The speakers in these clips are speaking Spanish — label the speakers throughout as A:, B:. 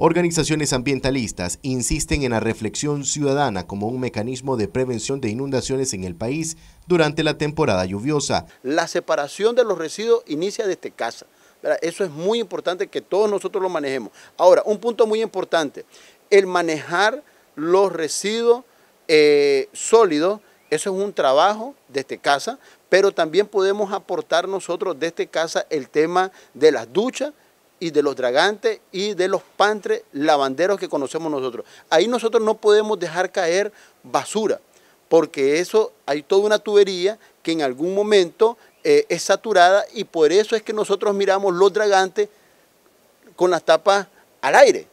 A: Organizaciones ambientalistas insisten en la reflexión ciudadana como un mecanismo de prevención de inundaciones en el país durante la temporada lluviosa.
B: La separación de los residuos inicia desde casa. Eso es muy importante que todos nosotros lo manejemos. Ahora, un punto muy importante, el manejar los residuos eh, sólidos, eso es un trabajo desde casa, pero también podemos aportar nosotros desde casa el tema de las duchas, y de los dragantes y de los pantres lavanderos que conocemos nosotros. Ahí nosotros no podemos dejar caer basura, porque eso hay toda una tubería que en algún momento eh, es saturada y por eso es que nosotros miramos los dragantes con las tapas al aire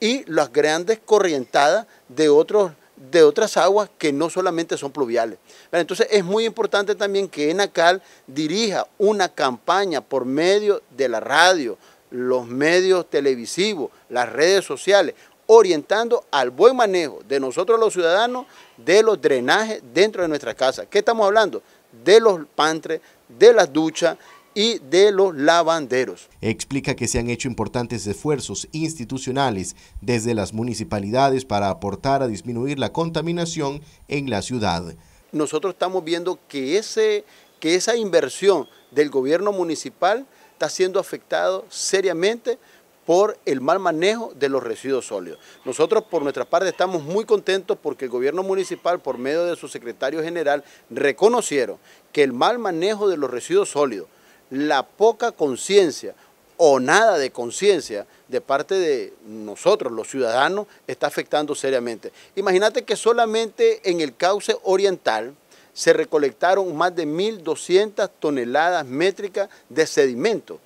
B: y las grandes corrientadas de otros de otras aguas que no solamente son pluviales. Entonces es muy importante también que ENACAL dirija una campaña por medio de la radio, los medios televisivos, las redes sociales, orientando al buen manejo de nosotros los ciudadanos de los drenajes dentro de nuestra casa. ¿Qué estamos hablando? De los pantres, de las duchas y de los lavanderos.
A: Explica que se han hecho importantes esfuerzos institucionales desde las municipalidades para aportar a disminuir la contaminación en la ciudad.
B: Nosotros estamos viendo que, ese, que esa inversión del gobierno municipal está siendo afectado seriamente por el mal manejo de los residuos sólidos. Nosotros por nuestra parte estamos muy contentos porque el gobierno municipal por medio de su secretario general reconocieron que el mal manejo de los residuos sólidos, la poca conciencia o nada de conciencia de parte de nosotros, los ciudadanos, está afectando seriamente. Imagínate que solamente en el cauce oriental, se recolectaron más de 1.200 toneladas métricas de sedimentos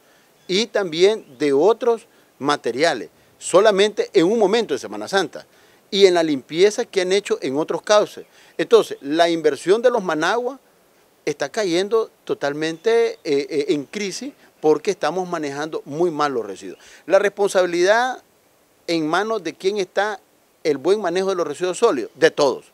B: y también de otros materiales, solamente en un momento de Semana Santa, y en la limpieza que han hecho en otros cauces. Entonces, la inversión de los Managua está cayendo totalmente eh, eh, en crisis porque estamos manejando muy mal los residuos. La responsabilidad en manos de quién está el buen manejo de los residuos sólidos, de todos.